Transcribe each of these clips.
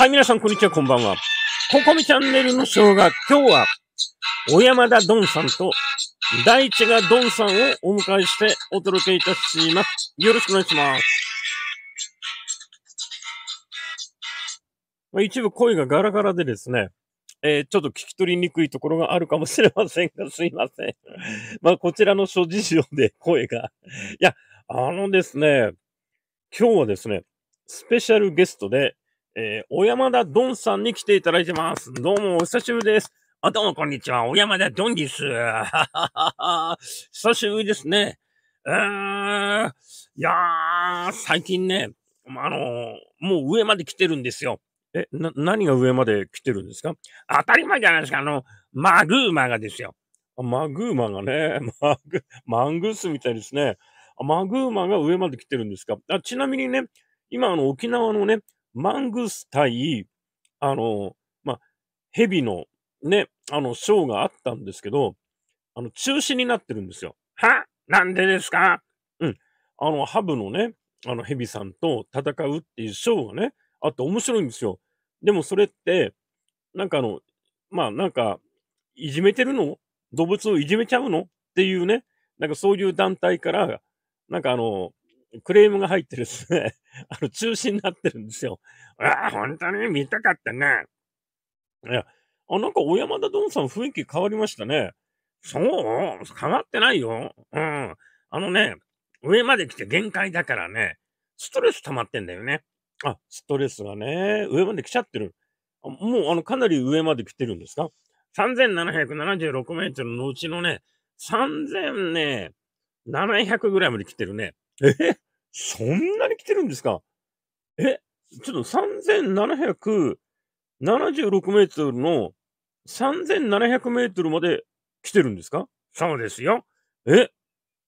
はい、皆さん、こんにちは、こんばんは。ここみチャンネルのショーが、今日は、小山田ドンさんと、大地がドンさんをお迎えしてお届けいたします。よろしくお願いします。一部声がガラガラでですね、えー、ちょっと聞き取りにくいところがあるかもしれませんが、すいません。まあ、こちらの諸事情で声が。いや、あのですね、今日はですね、スペシャルゲストで、えー、小山田ドンさんに来ていただいてます。どうも、お久しぶりです。あ、どうも、こんにちは。小山田ドンです。久しぶりですね。えー、いやー、最近ね、あのー、もう上まで来てるんですよ。え、な、何が上まで来てるんですか当たり前じゃないですか。あの、マグーマがですよ。マグーマがね、マグ、マングースみたいですね。マグーマが上まで来てるんですかあちなみにね、今、あの、沖縄のね、マングス対、あの、まヘビのね、あの、ショーがあったんですけど、あの、中止になってるんですよ。はなんでですかうん。あの、ハブのね、あの、ヘビさんと戦うっていうショーがね、あって面白いんですよ。でもそれって、なんかあの、まあなんか、いじめてるの動物をいじめちゃうのっていうね、なんかそういう団体から、なんかあの、クレームが入ってですね、あの、中止になってるんですよ。あ本当に見たかったね。いや、あ、なんか小山田ドンさん雰囲気変わりましたね。そう変わってないよ。うん。あのね、上まで来て限界だからね、ストレス溜まってんだよね。あ、ストレスがね、上まで来ちゃってる。もう、あの、かなり上まで来てるんですか ?3776 メートルのうちのね、3700ぐらいまで来てるね。えそんなに来てるんですかえちょっと3776メートルの3700メートルまで来てるんですかそうですよ。え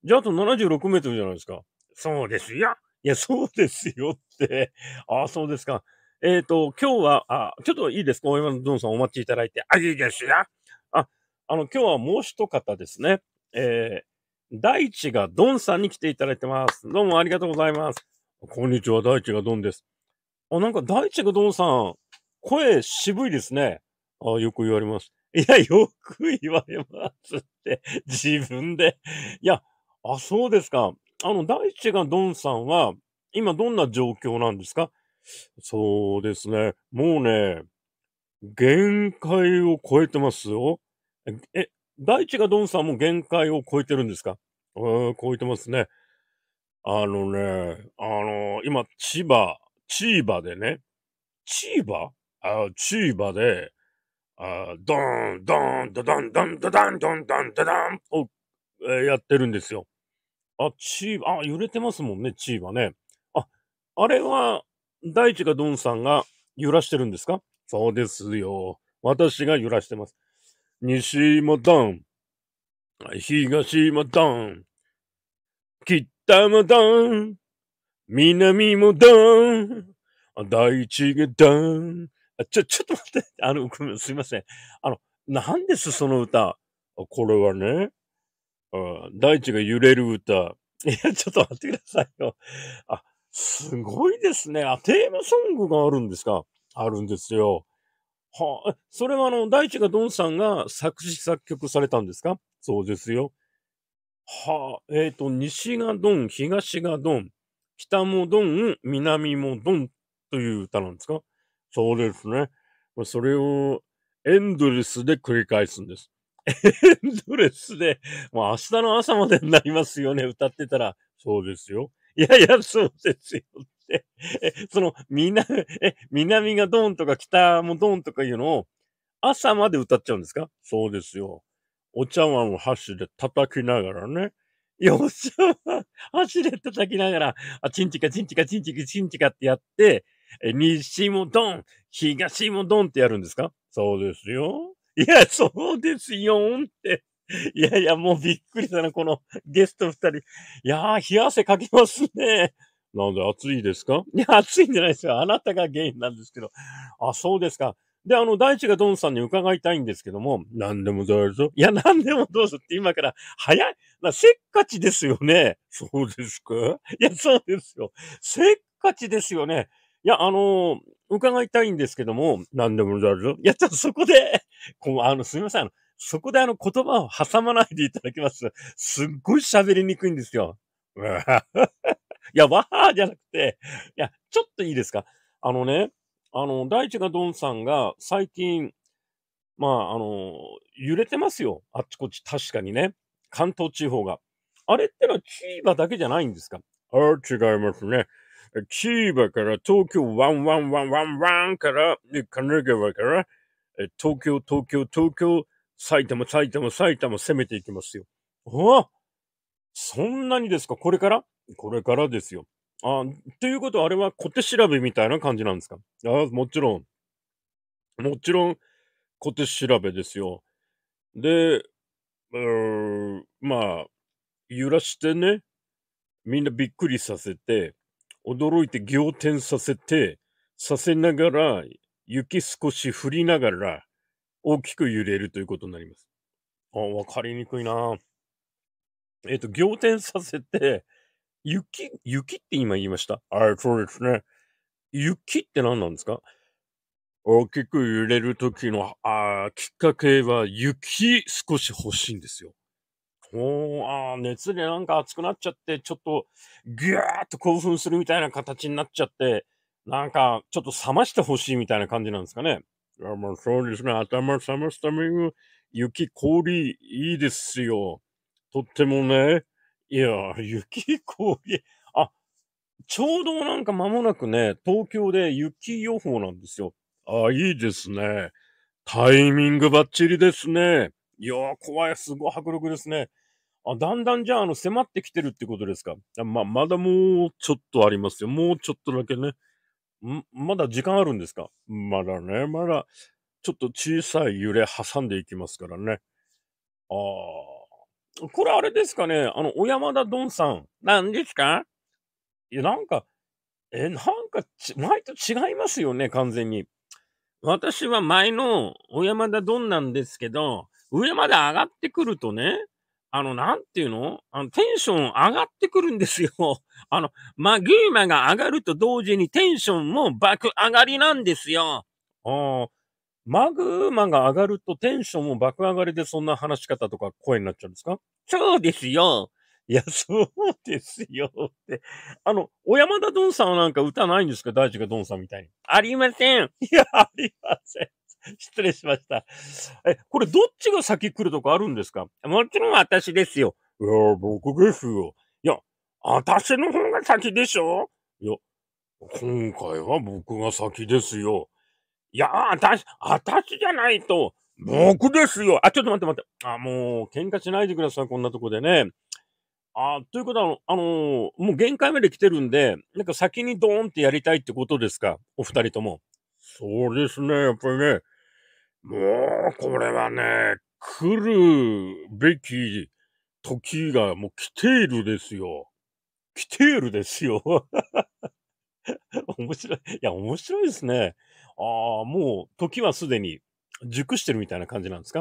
じゃああと76メートルじゃないですかそうですよ。いや、そうですよって。ああ、そうですか。えっ、ー、と、今日は、あ、ちょっといいですか大山ドンさんお待ちいただいて。あ、いいですよ。あ、あの、今日はもう一方ですね。えー、大地がドンさんに来ていただいてます。どうもありがとうございます。こんにちは、大地がドンです。あ、なんか大地がドンさん、声渋いですね。あ、よく言われます。いや、よく言われますって、自分で。いや、あ、そうですか。あの、大地がドンさんは、今どんな状況なんですかそうですね。もうね、限界を超えてますよ。え、大地がドンさんも限界を超えてるんですかえー、超えてますね。あのね、あのー、今、千葉、千葉でね、千葉あ千葉で、あドーン、ドーン、ドドン、ドン、ドドン、ドン、ドン、ドドンを、えー、やってるんですよ。あ、千葉、あ、揺れてますもんね、千葉ね。あ、あれは、大地がドンさんが揺らしてるんですかそうですよ。私が揺らしてます。西もドン、東もドン、北もドン、南もドン、大地がドン。あ、ちょ、ちょっと待って。あの、ごめん、すいません。あの、なんですその歌。これはね、大地が揺れる歌。いや、ちょっと待ってくださいよ。あ、すごいですね。あ、テーマソングがあるんですかあるんですよ。はあ、それはあの、大地がドンさんが作詞作曲されたんですかそうですよ。はあ、えっ、ー、と、西がドン、東がドン、北もドン、南もドンという歌なんですかそうですね。それをエンドレスで繰り返すんです。エンドレスで、もう明日の朝までになりますよね、歌ってたら。そうですよ。いやいや、そうですよ、え、その、みな、え、南がドーンとか北もドーンとかいうのを、朝まで歌っちゃうんですかそうですよ。お茶碗を箸で叩きながらね。よっしゃ箸で叩きながら、あ、チンチカチンチカチンチカチンチカってやって、え、西もドン、東もドンってやるんですかそうですよ。いや、そうですよんって。いやいや、もうびっくりだな、このゲスト二人。いやー、冷や汗かきますね。なんで暑いですかいや、暑いんじゃないですよ。あなたが原因なんですけど。あ、そうですか。で、あの、大地がドンさんに伺いたいんですけども、何でもどうぞ。いや、何でもどうぞって今から、早い。せっかちですよね。そうですかいや、そうですよ。せっかちですよね。いや、あのー、伺いたいんですけども、何でもどうぞ。いや、ちょっとそこで、こう、あの、すみません。そこであの、言葉を挟まないでいただきます。すっごい喋りにくいんですよ。いや、わーじゃなくて、いや、ちょっといいですか。あのね、あの、大地がドンさんが最近、まあ、あの、揺れてますよ。あっちこっち、確かにね。関東地方が。あれってのは千葉だけじゃないんですかああ、違いますね。千葉から東京ワンワンワンワンワンから、神奈川から、東京、東京、東京、埼玉、埼玉、埼玉攻めていきますよ。おあそんなにですかこれからこれからですよ。あ、ということはあれは小手調べみたいな感じなんですかあもちろん。もちろん、小手調べですよ。で、うーん、まあ、揺らしてね、みんなびっくりさせて、驚いて仰天させて、させながら、雪少し降りながら、大きく揺れるということになります。あ、わかりにくいなえっ、ー、と、仰天させて、雪、雪って今言いましたはい、そうですね。雪って何なんですか大きく揺れる時の、あきっかけは雪少し欲しいんですよ。おあ熱でなんか熱くなっちゃって、ちょっとギューっと興奮するみたいな形になっちゃって、なんかちょっと冷ましてほしいみたいな感じなんですかね。いや、まあそうですね。頭冷ますために雪、氷、いいですよ。とってもね、いや、雪、氷、あ、ちょうどなんか間もなくね、東京で雪予報なんですよ。あ、いいですね。タイミングバッチリですね。いやー、怖い。すごい迫力ですね。あ、だんだんじゃあ、あの、迫ってきてるってことですか。ま、まだもうちょっとありますよ。もうちょっとだけね。ん、まだ時間あるんですかまだね、まだ、ちょっと小さい揺れ挟んでいきますからね。ああ、これあれですかねあの、小山田ドンさん。何ですかいや、なんか、え、なんか前と違いますよね、完全に。私は前の小山田ドンなんですけど、上まで上がってくるとね、あの、なんていうのあの、テンション上がってくるんですよ。あの、マグーマが上がると同時にテンションも爆上がりなんですよ。ああ、マグマが上がるとテンションも爆上がりでそんな話し方とか声になっちゃうんですかそうですよいや、そうですよって。あの、小山田ドンさんはなんか歌ないんですか大地がドンさんみたいに。ありませんいや、ありません。失礼しました。え、これどっちが先来るとかあるんですかもちろん私ですよ。いや、僕ですよ。いや、私の方が先でしょいや、今回は僕が先ですよ。いや、あたし、あたしじゃないと、僕ですよ。あ、ちょっと待って待って。あ、もう、喧嘩しないでください、こんなとこでね。あ、ということは、あのー、もう限界まで来てるんで、なんか先にドーンってやりたいってことですか、お二人とも。そうですね、やっぱりね。もう、これはね、来るべき時がもう来ているですよ。来ているですよ。面白い。いや、面白いですね。ああ、もう時はすでに熟してるみたいな感じなんですか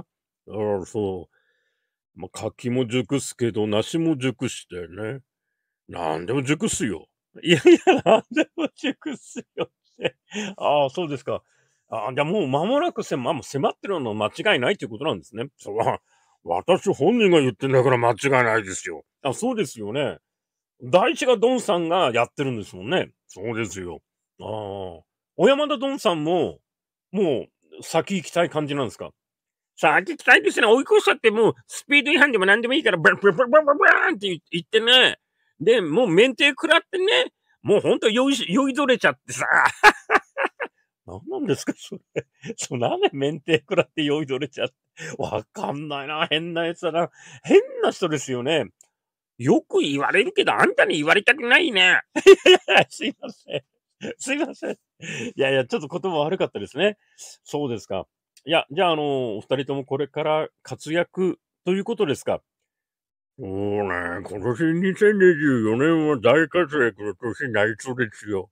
ああ、そう。まあ、柿も熟すけど、梨も熟してね。なんでも熟すよ。いやいや、なんでも熟すよって。ああ、そうですか。ああ、じゃあもう間もなくせ、まあ、もう迫ってるの間違いないということなんですね。そは、私本人が言ってんだから間違いないですよ。あ、そうですよね。第一がドンさんがやってるんですもんね。そうですよ。ああ。小山田ドンさんも、もう、先行きたい感じなんですか先行きたいですね。追い越しちゃってもう、スピード違反でも何でもいいから、ブランブンブンブンブンって言ってね。で、もう免停食らってね。もうほんと酔い、酔いどれちゃってさ。何なんですかそれ。そう、なんで免停食らって酔いどれちゃって。わかんないな。変なやつだな。変な人ですよね。よく言われるけど、あんたに言われたくないね。すいません。すいません。いやいや、ちょっと言葉悪かったですね。そうですか。いや、じゃあ、あの、お二人ともこれから活躍ということですかそうね、今年2024年は大活躍の年になりそうですよ。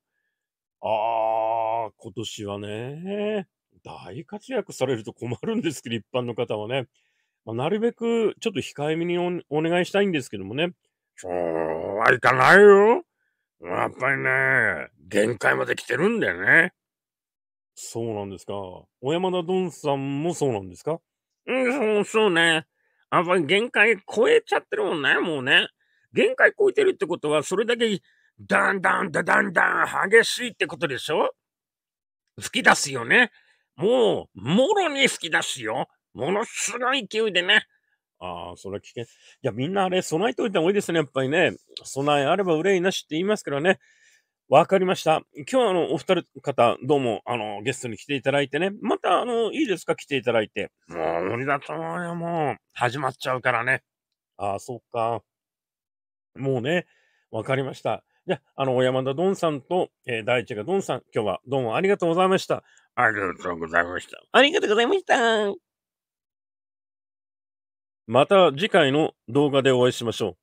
あー、今年はね、大活躍されると困るんですけど、一般の方はね。まあ、なるべくちょっと控えめにお願いしたいんですけどもね。そうはいかないよ。やっぱりね、限界まで来てるんだよね。そうなんですか。小山田どんさんもそうなんですかうん、そう、そうね。やっぱり限界超えちゃってるもんね、もうね。限界超えてるってことは、それだけ、だんだんだだんだん激しいってことでしょ吹き出すよね。もう、もろに吹き出すよ。ものすごい勢いでね。ああ、それは危険。いや、みんなあれ、備えておいた方がいいですね、やっぱりね。備えあれば憂いなしって言いますからね。わかりました。今日はあの、お二人方、どうも、あの、ゲストに来ていただいてね。また、あの、いいですか来ていただいて。もう、無理だと思うよ、もう。始まっちゃうからね。ああ、そっか。もうね、わかりました。じゃあ、あの、小山田ドンさんと、えー、大地がドンさん、今日はどうもありがとうございました。ありがとうございました。ありがとうございました。また次回の動画でお会いしましょう。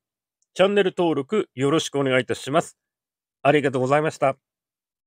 チャンネル登録よろしくお願いいたします。ありがとうございました。